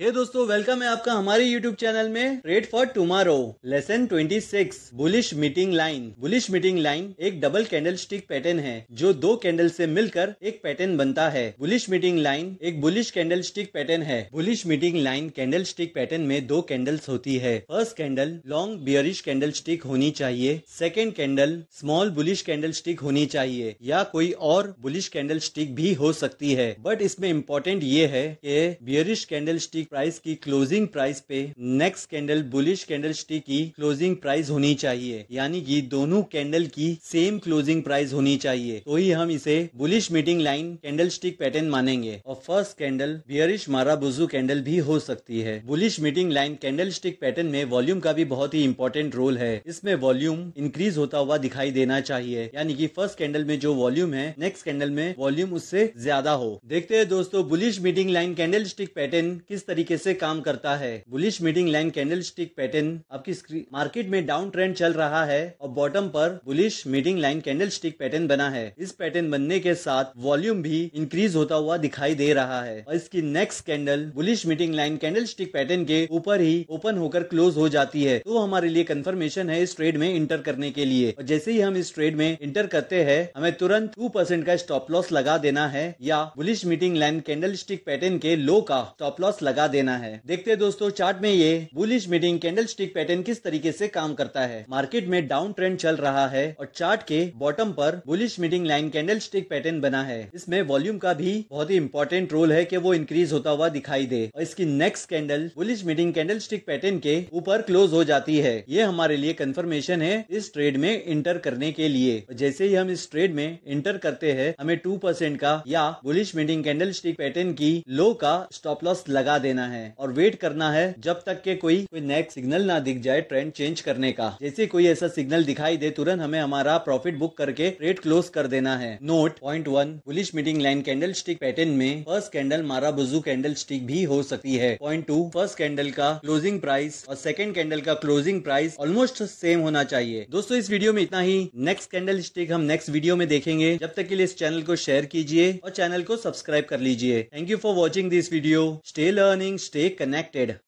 हे hey दोस्तों welcome है आपका हमारे यूट्यूब चैनल में rate for tomorrow lesson 26 bullish meeting line bullish meeting line एक डबल कैंडल स्टिक पैटर्न है जो दो कैंडल से मिलकर एक पैटर्न बनता है बुलिश मीटिंग लाइन एक बुलिश कैंडल स्टिक पैटर्न है bullish meeting line candle stick pattern में दो कैंडल्स होती है first candle long bearish candle stick होनी चाहिए second candle small bullish candle stick होनी चाहिए या कोई और बुलिश कैंडल स्टिक भी हो सकती है बट इसमें इम्पोर्टेंट ये है की बियरिश कैंडल स्टिक प्राइस की क्लोजिंग प्राइस पे next candle bullish candle stick की क्लोजिंग प्राइस होनी चाहिए यानी कि दोनों कैंडल की सेम क्लोजिंग प्राइस होनी चाहिए तो ही हम इसे bullish meeting line candle stick pattern मानेंगे और फर्स्ट कैंडल बियरिश मारा बुजू कैंडल भी हो सकती है bullish meeting line candle stick pattern में वॉल्यूम का भी बहुत ही इंपॉर्टेंट रोल है इसमें वॉल्यूम इंक्रीज होता हुआ दिखाई देना चाहिए यानी कि फर्स्ट कैंडल में जो वॉल्यूम है नेक्स्ट कैंडल में वॉल्यूम उससे ज्यादा हो देखते हैं दोस्तों bullish meeting line candle stick pattern किस तरह तरीके से काम करता है bullish meeting line candle stick pattern आपकी स्क्रीन मार्केट में डाउन ट्रेंड चल रहा है और बॉटम पर bullish meeting line candle stick pattern बना है इस पैटर्न बनने के साथ वॉल्यूम भी इंक्रीज होता हुआ दिखाई दे रहा है और इसकी next candle bullish meeting line candle stick pattern के ऊपर ही ओपन होकर क्लोज हो जाती है तो हमारे लिए कंफर्मेशन है इस ट्रेड में इंटर करने के लिए और जैसे ही हम इस ट्रेड में इंटर करते हैं हमें तुरंत टू परसेंट का स्टॉप लॉस लगा देना है या bullish meeting line candle stick pattern के लो का स्टॉप लॉस लगा देना है देखते दोस्तों चार्ट में ये bullish meeting candle stick pattern किस तरीके से काम करता है मार्केट में डाउन ट्रेंड चल रहा है और चार्ट के बॉटम पर bullish meeting line candle stick pattern बना है इसमें वॉल्यूम का भी बहुत ही इंपॉर्टेंट रोल है की वो इंक्रीज होता हुआ दिखाई दे और इसकी next candle bullish meeting candle stick pattern के ऊपर क्लोज हो जाती है ये हमारे लिए कंफर्मेशन है इस ट्रेड में इंटर करने के लिए जैसे ही हम इस ट्रेड में इंटर करते हैं हमें टू परसेंट का या bullish meeting candle stick pattern की लो का स्टॉप लॉस लगा देना देना है और वेट करना है जब तक के कोई कोई नेक्स्ट सिग्नल ना दिख जाए ट्रेंड चेंज करने का जैसे कोई ऐसा सिग्नल दिखाई दे तुरंत हमें हमारा प्रॉफिट बुक करके ट्रेड क्लोज कर देना है note point one bullish meeting line candle stick pattern में first candle marubozu candle stick भी हो सकती है पॉइंट टू फर्स्ट कैंडल का क्लोजिंग प्राइस और सेकेंड कैंडल का क्लोजिंग प्राइस ऑलमोस्ट सेम होना चाहिए दोस्तों इस वीडियो में इतना ही नेक्स्ट कैंडल स्टिक हम नेक्स्ट वीडियो में देखेंगे जब तक के लिए इस चैनल को शेयर कीजिए और चैनल को सब्सक्राइब कर लीजिए thank you for watching this video stay learn learning stay connected